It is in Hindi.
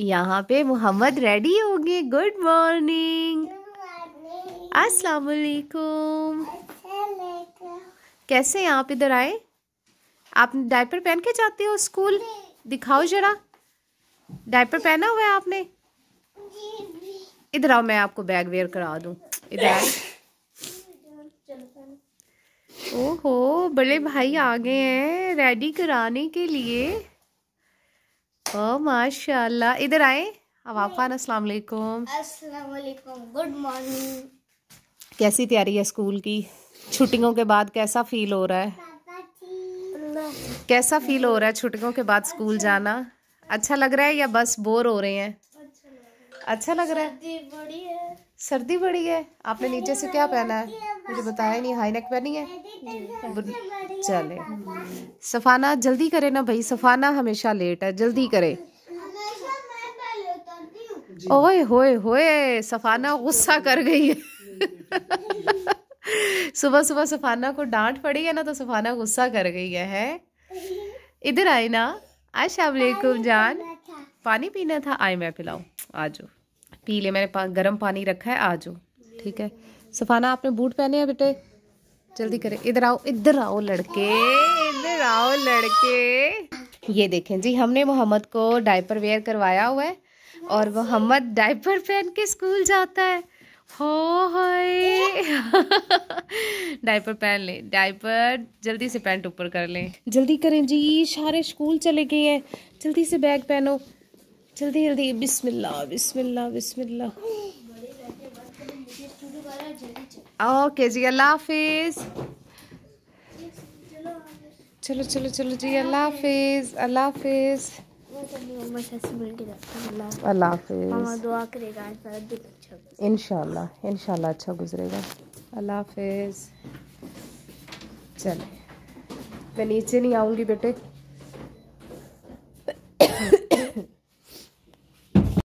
यहाँ पे मोहम्मद रेडी हो गए गुड मॉर्निंग अस्सलाम वालेकुम कैसे आप इधर आए आप डायपर पहन के जाते हो स्कूल दिखाओ जरा डायपर पहना हुआ है आपने इधर आओ मैं आपको बैग वेयर करा दूं इधर ओहो बड़े भाई आ गए हैं रेडी कराने के लिए ओ माशाल्लाह इधर आए हवाफान अस्सलाम वालेकुम अस्सलाम वालेकुम गुड मॉर्निंग कैसी तैयारी है स्कूल की छुट्टियों के बाद कैसा फील हो रहा है कैसा फील हो रहा है छुट्टियों के बाद स्कूल अच्छा। जाना अच्छा लग रहा है या बस बोर हो रहे हैं अच्छा लग रहा है सर्दी बड़ी है सर्दी बड़ी है आपने नीचे से क्या पहना है मुझे बताया नहीं हाई नेक पहनी है चले सफाना जल्दी करे ना भाई सफाना हमेशा लेट है जल्दी करे ओए होए होए सफाना गुस्सा कर गई है सुबह सुबह सफाना को डांट पड़ी है ना तो सफाना गुस्सा कर गई है, इधर आई ना आशा जान पानी पीना था आई मैं पिलाऊ आ जाओ पी लिया मैंने गर्म पानी रखा है आ जाओ ठीक है सफाना आपने बूट पहने हैं बेटे जल्दी करें इधर आओ इधर आओ लड़के इधर आओ लड़के ये देखें जी हमने मोहम्मद को डायपर वेयर करवाया हुआ है और मोहम्मद डायपर पहन के स्कूल जाता है हो डायपर पहन ले डायपर जल्दी से पैंट ऊपर कर लें जल्दी करें जी सारे स्कूल चले गए हैं जल्दी से बैग पहनो जल्दी जल्दी बिस्मिल्लाह बिस्मिल्लाह बिस्मिल्लाह ओके जी अल्लाह हाफिज़ चलो चलो चलो जी अल्लाह हाफिज़ अल्लाह हाफिज़ अल्लाह हाफिज़ इनशाला इनशाला अच्छा गुजरेगा अल्लाह हाफिज़ चले मैं नीचे नहीं आऊँगी बेटे